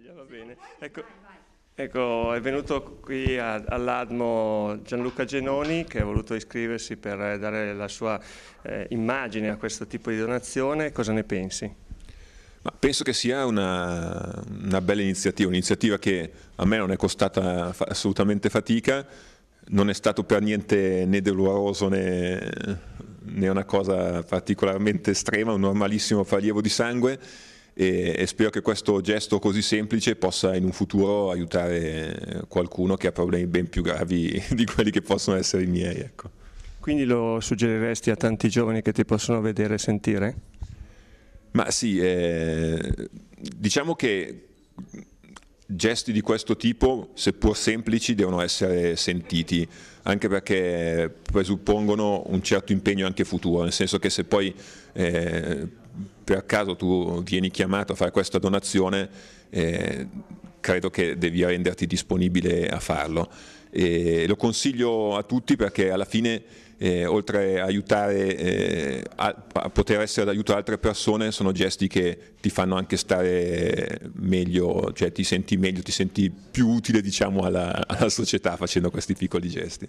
Italia, va bene. Ecco, ecco è venuto qui all'ADMO Gianluca Genoni che ha voluto iscriversi per eh, dare la sua eh, immagine a questo tipo di donazione, cosa ne pensi? Ma penso che sia una, una bella iniziativa, un'iniziativa che a me non è costata fa assolutamente fatica, non è stato per niente né doloroso né, né una cosa particolarmente estrema, un normalissimo prelievo di sangue e, e, spero che questo gesto così semplice possa in un futuro aiutare qualcuno che ha problemi ben più gravi di quelli che possono essere i miei. Ecco. Quindi lo suggeriresti a tanti giovani che ti possono vedere e sentire? Ma sì, eh, diciamo che gesti di questo tipo, seppur semplici, devono essere sentiti, anche perché presuppongono un certo impegno anche futuro, nel senso che se poi eh, per caso tu vieni chiamato a fare questa donazione, eh, credo che devi renderti disponibile a farlo. E lo consiglio a tutti perché alla fine, eh, oltre a, aiutare, eh, a, a poter essere d'aiuto ad altre persone, sono gesti che ti fanno anche stare meglio, cioè ti senti meglio, ti senti più utile diciamo, alla, alla società facendo questi piccoli gesti.